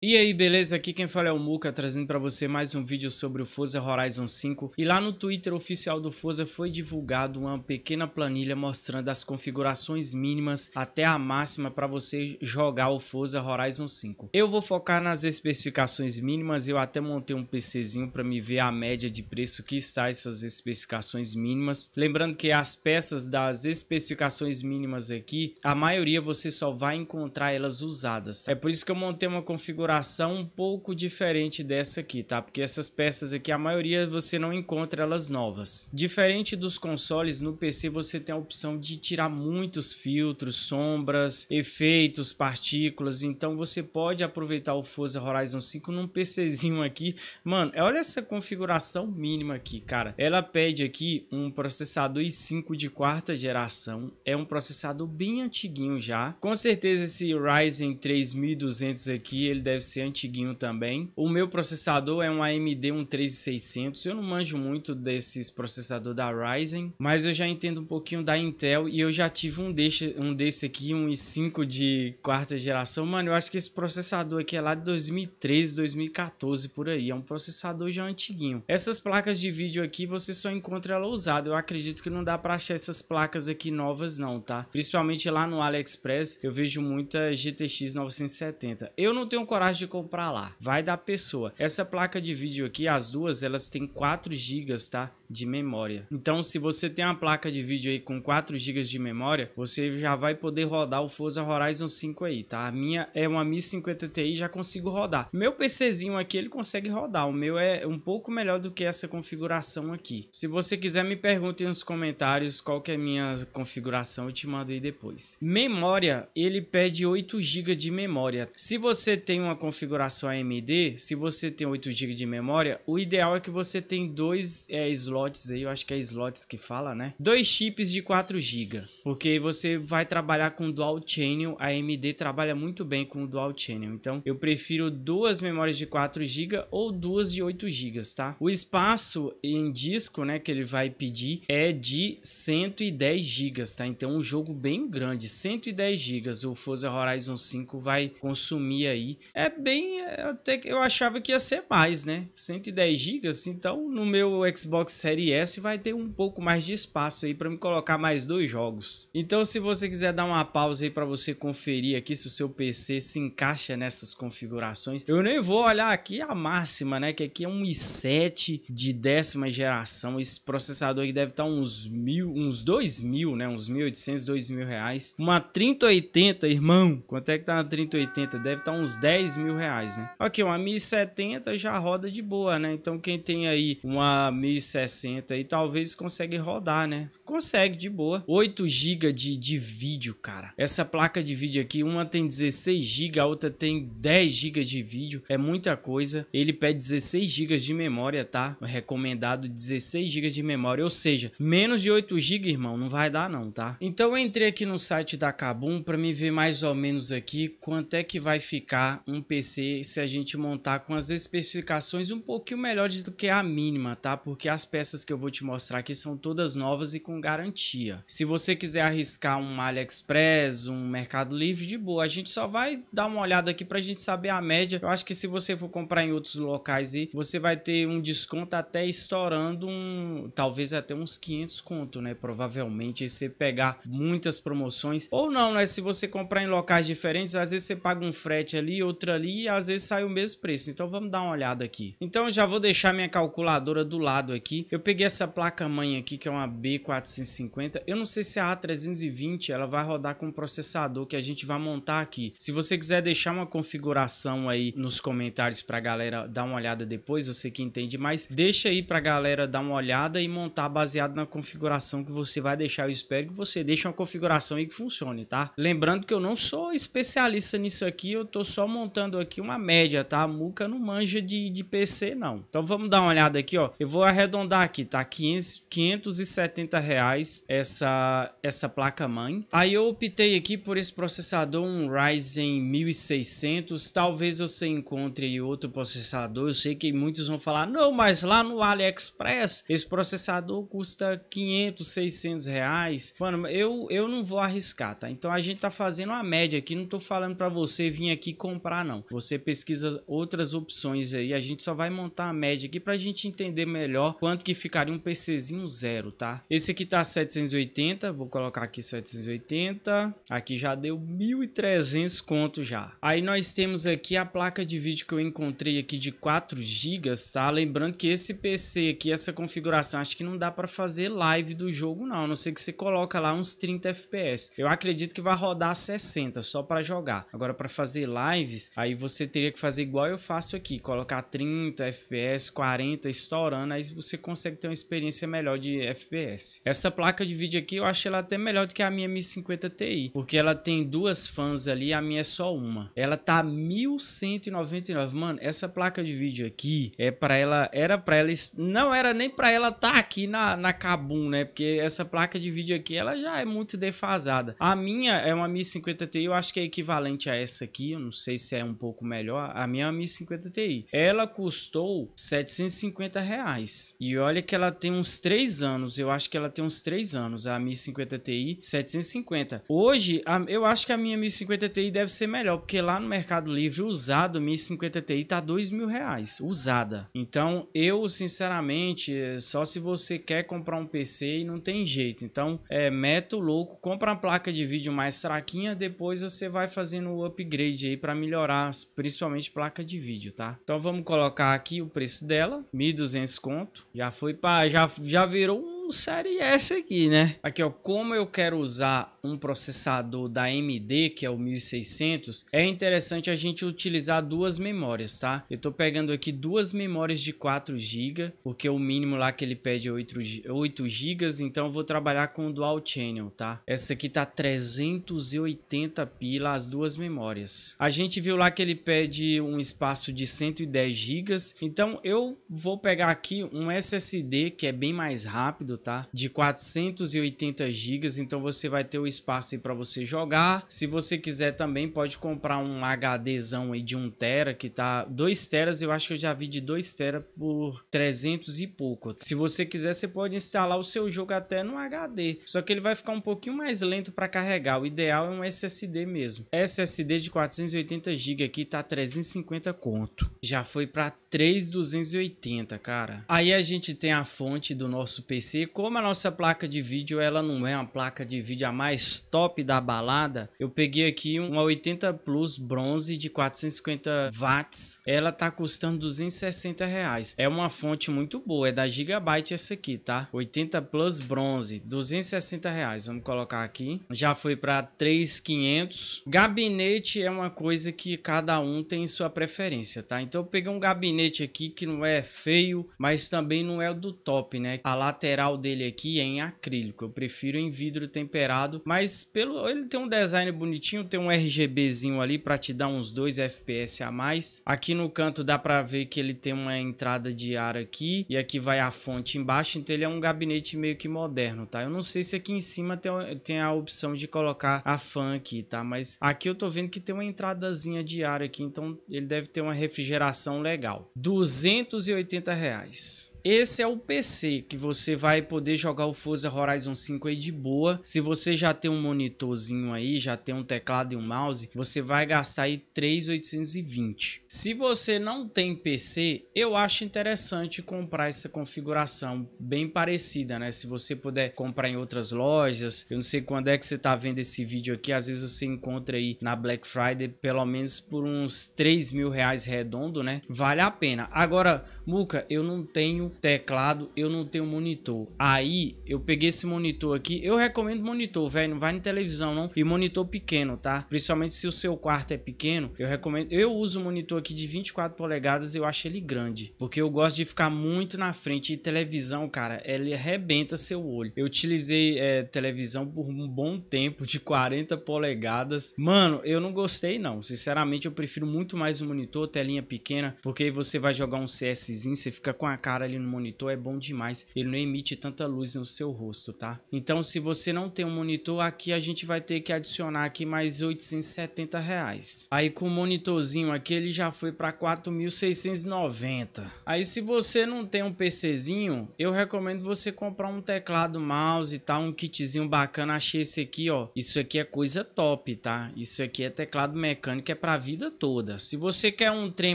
E aí, beleza? Aqui quem fala é o Muca, trazendo para você mais um vídeo sobre o Forza Horizon 5. E lá no Twitter oficial do Forza foi divulgado uma pequena planilha mostrando as configurações mínimas até a máxima para você jogar o Forza Horizon 5. Eu vou focar nas especificações mínimas, eu até montei um PCzinho para me ver a média de preço que está essas especificações mínimas. Lembrando que as peças das especificações mínimas aqui, a maioria você só vai encontrar elas usadas. É por isso que eu montei uma configuração coloração um pouco diferente dessa aqui, tá? Porque essas peças aqui, a maioria você não encontra elas novas. Diferente dos consoles, no PC você tem a opção de tirar muitos filtros, sombras, efeitos, partículas. Então você pode aproveitar o Forza Horizon 5 num PCzinho aqui. Mano, olha essa configuração mínima aqui, cara. Ela pede aqui um processador i5 de quarta geração. É um processador bem antiguinho já. Com certeza esse Ryzen 3200 aqui, ele deve deve ser antiguinho também. O meu processador é um AMD 13600. Eu não manjo muito desses processador da Ryzen, mas eu já entendo um pouquinho da Intel e eu já tive um desse, um desse aqui, um i5 de quarta geração. Mano, eu acho que esse processador aqui é lá de 2013, 2014 por aí. É um processador já antiguinho. Essas placas de vídeo aqui você só encontra ela usada. Eu acredito que não dá para achar essas placas aqui novas não, tá? Principalmente lá no AliExpress, eu vejo muita GTX 970. Eu não tenho coragem capaz de comprar lá. Vai da pessoa. Essa placa de vídeo aqui, as duas, elas têm 4 GB, tá? De memória. Então, se você tem uma placa de vídeo aí com 4 GB de memória, você já vai poder rodar o Forza Horizon 5 aí, tá? A minha é uma Mi 50 Ti, já consigo rodar. Meu PCzinho aqui, ele consegue rodar. O meu é um pouco melhor do que essa configuração aqui. Se você quiser, me pergunte nos comentários qual que é a minha configuração, eu te mando aí depois. Memória, ele pede 8 GB de memória. Se você tem uma configuração AMD, se você tem 8 GB de memória, o ideal é que você tem dois é, slots aí, eu acho que é slots que fala, né? Dois chips de 4 GB, porque você vai trabalhar com dual channel, a AMD trabalha muito bem com dual channel, então eu prefiro duas memórias de 4 GB ou duas de 8 GB, tá? O espaço em disco, né, que ele vai pedir é de 110 GB, tá? Então um jogo bem grande, 110 GB, o Forza Horizon 5 vai consumir aí. É é bem. É, até que eu achava que ia ser mais, né? 110 GB. Então no meu Xbox Series S vai ter um pouco mais de espaço aí para me colocar mais dois jogos. Então, se você quiser dar uma pausa aí para você conferir aqui se o seu PC se encaixa nessas configurações, eu nem vou olhar aqui a máxima, né? Que aqui é um i7 de décima geração. Esse processador aqui deve estar tá uns mil, uns dois mil, né? Uns 1.800, dois mil reais. Uma 3080, irmão. Quanto é que tá na 3080? Deve estar tá uns 10 mil reais, né? Aqui, uma 1070 já roda de boa, né? Então quem tem aí uma 1060 e talvez consegue rodar, né? Consegue de boa. 8 GB de, de vídeo, cara. Essa placa de vídeo aqui, uma tem 16 GB, a outra tem 10 GB de vídeo. É muita coisa. Ele pede 16 GB de memória, tá? Recomendado 16 GB de memória, ou seja, menos de 8 GB, irmão, não vai dar não, tá? Então eu entrei aqui no site da Kabum para me ver mais ou menos aqui quanto é que vai ficar um PC se a gente montar com as especificações um pouquinho melhores do que a mínima, tá? Porque as peças que eu vou te mostrar aqui são todas novas e com garantia. Se você quiser arriscar um AliExpress, um Mercado Livre, de boa. A gente só vai dar uma olhada aqui pra gente saber a média. Eu acho que se você for comprar em outros locais aí, você vai ter um desconto até estourando um... Talvez até uns 500 conto, né? Provavelmente, se você pegar muitas promoções. Ou não, né? Se você comprar em locais diferentes, às vezes você paga um frete ali, outro ali e às vezes sai o mesmo preço. Então vamos dar uma olhada aqui. Então eu já vou deixar minha calculadora do lado aqui. Eu peguei essa placa-mãe aqui, que é uma B450. Eu não sei se a A320 ela vai rodar com o processador que a gente vai montar aqui. Se você quiser deixar uma configuração aí nos comentários a galera dar uma olhada depois, você que entende mais, deixa aí a galera dar uma olhada e montar baseado na configuração que você vai deixar. Eu espero que você deixe uma configuração aí que funcione, tá? Lembrando que eu não sou especialista nisso aqui, eu tô só montando botando aqui uma média, tá? A Muca não manja de, de PC, não. Então vamos dar uma olhada aqui, ó. Eu vou arredondar aqui, tá? 500, 570 reais essa, essa placa-mãe. Aí eu optei aqui por esse processador, um Ryzen 1600. Talvez você encontre outro processador. Eu sei que muitos vão falar, não, mas lá no AliExpress, esse processador custa 500, 600 reais. Mano, eu, eu não vou arriscar, tá? Então a gente tá fazendo uma média aqui. Não tô falando pra você vir aqui comprar, não. Você pesquisa outras opções aí. A gente só vai montar a média aqui para a gente entender melhor quanto que ficaria um PCzinho zero, tá? Esse aqui tá 780, vou colocar aqui 780. Aqui já deu 1.300 conto já. Aí nós temos aqui a placa de vídeo que eu encontrei aqui de 4 GB, tá? Lembrando que esse PC aqui, essa configuração, acho que não dá para fazer live do jogo não, a não ser que você coloca lá uns 30 FPS. Eu acredito que vai rodar 60 só para jogar. Agora para fazer lives, Aí você teria que fazer igual eu faço aqui, colocar 30 FPS, 40 estourando, aí você consegue ter uma experiência melhor de FPS. Essa placa de vídeo aqui eu acho ela até melhor do que a minha 50 Ti, porque ela tem duas fãs ali, a minha é só uma. Ela tá 1199, mano, essa placa de vídeo aqui é para ela, era para ela, não era nem para ela estar tá aqui na na Kabum, né? Porque essa placa de vídeo aqui ela já é muito defasada. A minha é uma 50 Ti, eu acho que é equivalente a essa aqui, eu não sei se é um pouco melhor, a minha é 1050 Ti. Ela custou 750 reais. E olha que ela tem uns 3 anos, eu acho que ela tem uns 3 anos, a 1050 Ti 750. Hoje, a, eu acho que a minha 1050 Ti deve ser melhor, porque lá no Mercado Livre, usado, 1050 Ti tá 2 mil reais, usada. Então, eu, sinceramente, só se você quer comprar um PC e não tem jeito. Então, é, meta o louco, compra uma placa de vídeo mais fraquinha, depois você vai fazendo o upgrade aí para melhorar as principalmente placa de vídeo, tá? Então vamos colocar aqui o preço dela, 1.200 conto. Já foi para já já virou um o série S aqui, né? Aqui, ó, como eu quero usar um processador da AMD, que é o 1600, é interessante a gente utilizar duas memórias, tá? Eu tô pegando aqui duas memórias de 4 GB, porque o mínimo lá que ele pede é 8, 8 GB, então eu vou trabalhar com dual channel, tá? Essa aqui tá 380 pila as duas memórias. A gente viu lá que ele pede um espaço de 110 GB, então eu vou pegar aqui um SSD que é bem mais rápido, tá? De 480 GB, então você vai ter o espaço aí para você jogar. Se você quiser também pode comprar um HDzão aí de 1 tera que tá 2 teras, eu acho que eu já vi de 2 tera por 300 e pouco. Se você quiser, você pode instalar o seu jogo até no HD, só que ele vai ficar um pouquinho mais lento para carregar. O ideal é um SSD mesmo. SSD de 480 GB aqui tá 350 conto. Já foi para 3280, cara. Aí a gente tem a fonte do nosso PC como a nossa placa de vídeo ela não é uma placa de vídeo a mais top da balada, eu peguei aqui uma 80 Plus bronze de 450 watts. Ela tá custando 260 reais. É uma fonte muito boa, é da Gigabyte essa aqui, tá? 80 Plus bronze, 260 reais. Vamos colocar aqui. Já foi para 3,500. Gabinete é uma coisa que cada um tem sua preferência, tá? Então eu peguei um gabinete aqui que não é feio, mas também não é do top, né? A lateral dele aqui é em acrílico, eu prefiro em vidro temperado, mas pelo ele tem um design bonitinho, tem um RGBzinho ali para te dar uns 2 FPS a mais. Aqui no canto dá para ver que ele tem uma entrada de ar aqui e aqui vai a fonte embaixo, então ele é um gabinete meio que moderno, tá? Eu não sei se aqui em cima tem, tem a opção de colocar a fan aqui, tá? Mas aqui eu tô vendo que tem uma entradazinha de ar aqui, então ele deve ter uma refrigeração legal. 280 reais. Esse é o PC que você vai poder jogar o Forza Horizon 5 aí de boa. Se você já tem um monitorzinho aí, já tem um teclado e um mouse, você vai gastar aí 3,820. Se você não tem PC, eu acho interessante comprar essa configuração bem parecida, né? Se você puder comprar em outras lojas, eu não sei quando é que você tá vendo esse vídeo aqui, às vezes você encontra aí na Black Friday pelo menos por uns 3 mil reais redondo, né? Vale a pena. Agora, Muca, eu não tenho teclado, eu não tenho monitor. Aí eu peguei esse monitor aqui. Eu recomendo monitor, velho. Não vai na televisão, não. E monitor pequeno, tá? Principalmente se o seu quarto é pequeno. Eu recomendo. Eu uso monitor aqui de 24 polegadas. Eu acho ele grande. Porque eu gosto de ficar muito na frente. E televisão, cara, ele arrebenta seu olho. Eu utilizei é, televisão por um bom tempo de 40 polegadas. Mano, eu não gostei, não. Sinceramente, eu prefiro muito mais o monitor, telinha pequena. Porque aí você vai jogar um CSzinho, você fica com a cara ali no monitor é bom demais. Ele não emite tanta luz no seu rosto, tá? Então, se você não tem um monitor, aqui a gente vai ter que adicionar aqui mais 870 reais. Aí com o monitorzinho aqui, ele já foi para 4.690. Aí se você não tem um PCzinho, eu recomendo você comprar um teclado, mouse e tal, um kitzinho bacana. Achei esse aqui, ó. Isso aqui é coisa top, tá? Isso aqui é teclado mecânico, é para a vida toda. Se você quer um trem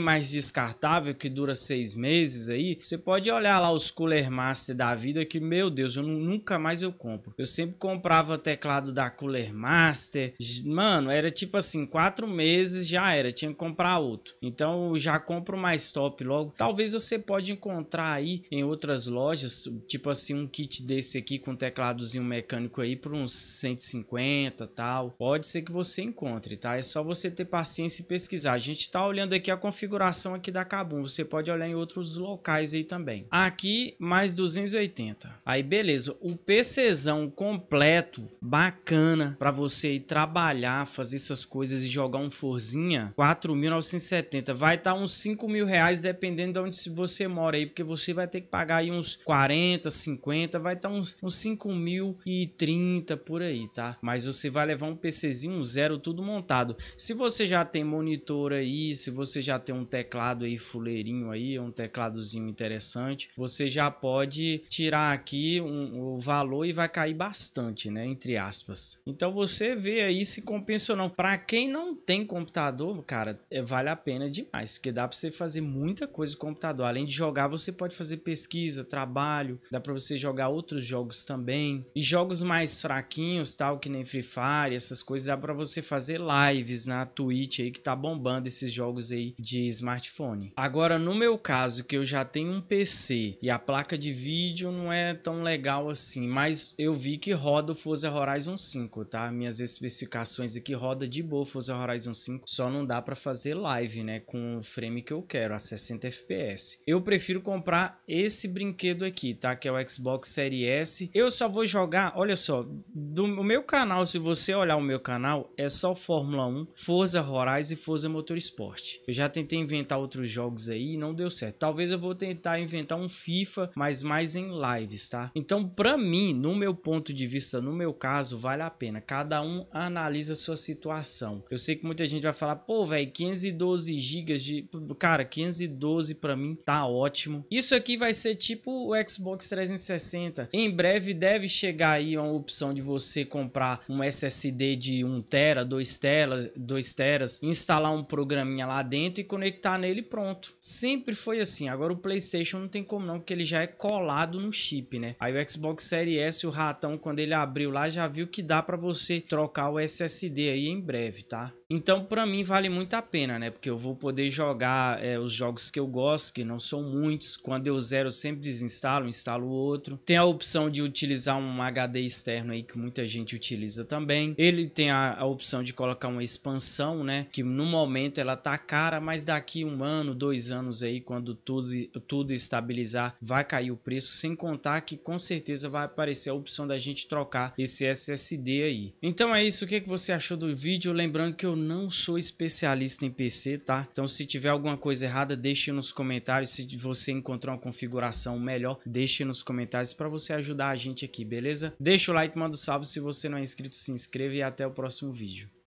mais descartável, que dura seis meses aí, você pode olhar lá os Cooler Master da vida que, meu Deus, eu nunca mais eu compro. Eu sempre comprava teclado da Cooler Master. Mano, era tipo assim, quatro meses já era, tinha que comprar outro. Então já compro mais top logo. Talvez você pode encontrar aí em outras lojas, tipo assim, um kit desse aqui com tecladozinho mecânico aí por uns 150 tal. Pode ser que você encontre, tá? É só você ter paciência e pesquisar. A gente tá olhando aqui a configuração aqui da Kabum. Você pode olhar em outros locais aí também. Aqui, mais 280. Aí, beleza. O PCzão completo, bacana, pra você ir trabalhar, fazer essas coisas e jogar um Forzinha, 4.970. Vai estar tá uns 5 mil reais, dependendo de onde você mora aí, porque você vai ter que pagar aí uns 40, 50, vai estar tá uns, uns 5 mil e 30 por aí, tá? Mas você vai levar um PCzinho, um zero, tudo montado. Se você já tem monitor aí, se você já tem um teclado aí fuleirinho aí, um tecladozinho interessante, bastante. Você já pode tirar aqui um, o valor e vai cair bastante, né? Entre aspas. Então você vê aí se compensa ou não. Para quem não tem computador, cara, é, vale a pena demais, porque dá para você fazer muita coisa com computador. Além de jogar, você pode fazer pesquisa, trabalho, dá para você jogar outros jogos também. E jogos mais fraquinhos, tal, que nem Free Fire, essas coisas, dá para você fazer lives na Twitch aí que tá bombando esses jogos aí de smartphone. Agora, no meu caso, que eu já tenho um PC PC. E a placa de vídeo não é tão legal assim, mas eu vi que roda o Forza Horizon 5, tá? Minhas especificações aqui roda de boa o Forza Horizon 5, só não dá para fazer live, né, com o frame que eu quero, a 60 FPS. Eu prefiro comprar esse brinquedo aqui, tá? Que é o Xbox Series S. Eu só vou jogar, olha só, do meu canal, se você olhar o meu canal, é só Fórmula 1, Forza Horizon e Forza Motorsport. Eu já tentei inventar outros jogos aí e não deu certo. Talvez eu vou tentar inventar até então, um FIFA, mas mais em lives, tá? Então, pra mim, no meu ponto de vista, no meu caso, vale a pena. Cada um analisa a sua situação. Eu sei que muita gente vai falar, pô, velho, 512 GB de. Cara, 512 pra mim tá ótimo. Isso aqui vai ser tipo o Xbox 360. Em breve deve chegar aí uma opção de você comprar um SSD de 1 tera, 2 telas, 2 teras, instalar um programinha lá dentro e conectar nele pronto. Sempre foi assim. Agora o PlayStation não tem tem como não, porque ele já é colado no chip, né? Aí o Xbox Series S, o ratão, quando ele abriu lá, já viu que dá para você trocar o SSD aí em breve, tá? Então, para mim, vale muito a pena, né? Porque eu vou poder jogar é, os jogos que eu gosto, que não são muitos. Quando eu zero, eu sempre desinstalo, instalo outro. Tem a opção de utilizar um HD externo aí, que muita gente utiliza também. Ele tem a, a opção de colocar uma expansão, né? Que no momento ela tá cara, mas daqui um ano, dois anos aí, quando tudo, tudo estabilizado estabilizar, vai cair o preço, sem contar que com certeza vai aparecer a opção da gente trocar esse SSD aí. Então é isso, o que, é que você achou do vídeo? Lembrando que eu não sou especialista em PC, tá? Então se tiver alguma coisa errada, deixe nos comentários. Se você encontrou uma configuração melhor, deixe nos comentários para você ajudar a gente aqui, beleza? Deixa o like, manda um salve. Se você não é inscrito, se inscreva e até o próximo vídeo.